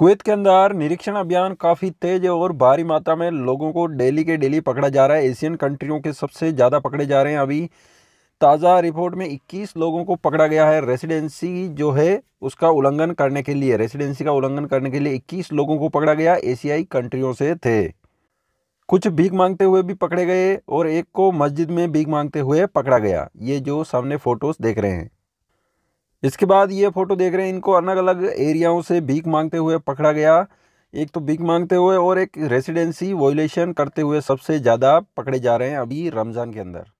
Kuwait के अंदर निरीक्षण अभियान काफ़ी तेज है और भारी मात्रा में लोगों को डेली के डेली पकड़ा जा रहा है एशियन कंट्रियों के सबसे ज़्यादा पकड़े जा रहे हैं अभी ताज़ा रिपोर्ट में 21 लोगों को पकड़ा गया है रेसिडेंसी जो है उसका उल्लंघन करने के लिए रेसिडेंसी का उल्लंघन करने के लिए 21 लोगों को पकड़ा गया एशियाई कंट्रियों से थे कुछ भीख मांगते हुए भी पकड़े गए और एक को मस्जिद में भीख मांगते हुए पकड़ा गया ये जो सामने फ़ोटोज़ देख रहे हैं इसके बाद ये फ़ोटो देख रहे हैं इनको अलग अलग एरियाओं से भीख मांगते हुए पकड़ा गया एक तो भीख मांगते हुए और एक रेसिडेंसी वॉयलेशन करते हुए सबसे ज़्यादा पकड़े जा रहे हैं अभी रमज़ान के अंदर